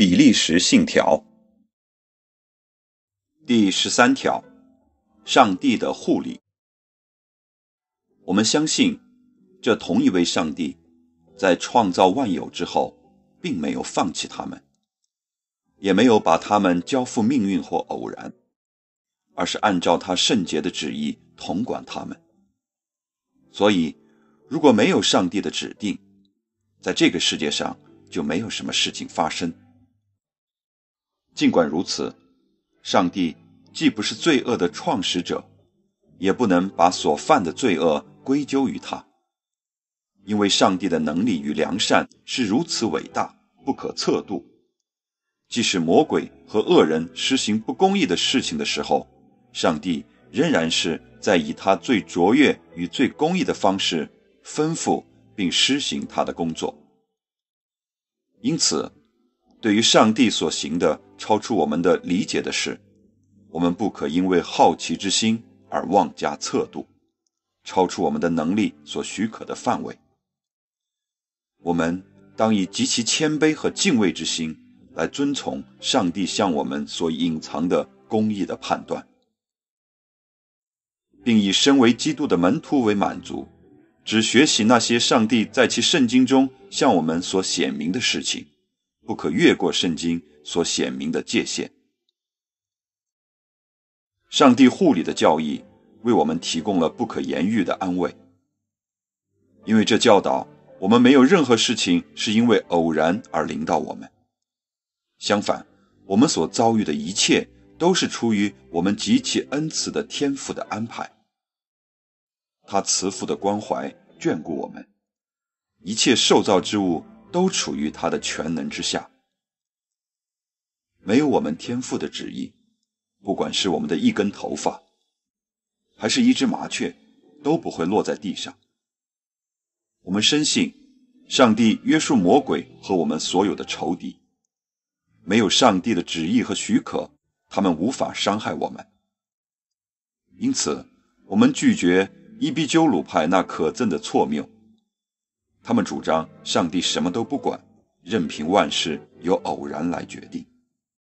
《比利时信条》第十三条：上帝的护理。我们相信，这同一位上帝在创造万有之后，并没有放弃他们，也没有把他们交付命运或偶然，而是按照他圣洁的旨意统管他们。所以，如果没有上帝的指定，在这个世界上就没有什么事情发生。尽管如此，上帝既不是罪恶的创始者，也不能把所犯的罪恶归咎于他，因为上帝的能力与良善是如此伟大，不可测度。即使魔鬼和恶人施行不公义的事情的时候，上帝仍然是在以他最卓越与最公义的方式吩咐并施行他的工作。因此。对于上帝所行的超出我们的理解的事，我们不可因为好奇之心而妄加测度，超出我们的能力所许可的范围。我们当以极其谦卑和敬畏之心来遵从上帝向我们所隐藏的公义的判断，并以身为基督的门徒为满足，只学习那些上帝在其圣经中向我们所显明的事情。不可越过圣经所显明的界限。上帝护理的教义为我们提供了不可言喻的安慰，因为这教导我们没有任何事情是因为偶然而临到我们。相反，我们所遭遇的一切都是出于我们极其恩慈的天赋的安排。他慈父的关怀眷顾我们，一切受造之物。都处于他的全能之下，没有我们天赋的旨意，不管是我们的一根头发，还是一只麻雀，都不会落在地上。我们深信，上帝约束魔鬼和我们所有的仇敌，没有上帝的旨意和许可，他们无法伤害我们。因此，我们拒绝伊比鸠鲁派那可憎的错谬。他们主张上帝什么都不管，任凭万事由偶然来决定。